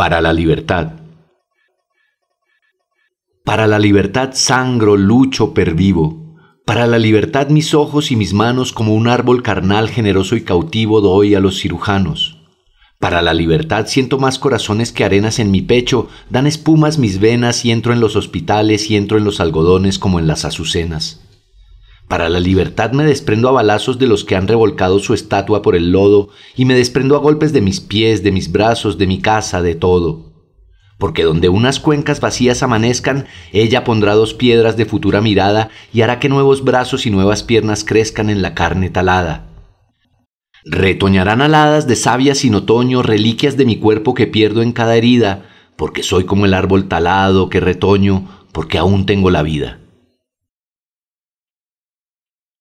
para la libertad. Para la libertad sangro, lucho, perdivo. Para la libertad mis ojos y mis manos como un árbol carnal generoso y cautivo doy a los cirujanos. Para la libertad siento más corazones que arenas en mi pecho, dan espumas mis venas y entro en los hospitales y entro en los algodones como en las azucenas. Para la libertad me desprendo a balazos de los que han revolcado su estatua por el lodo y me desprendo a golpes de mis pies, de mis brazos, de mi casa, de todo. Porque donde unas cuencas vacías amanezcan, ella pondrá dos piedras de futura mirada y hará que nuevos brazos y nuevas piernas crezcan en la carne talada. Retoñarán aladas de savia sin otoño reliquias de mi cuerpo que pierdo en cada herida, porque soy como el árbol talado que retoño, porque aún tengo la vida.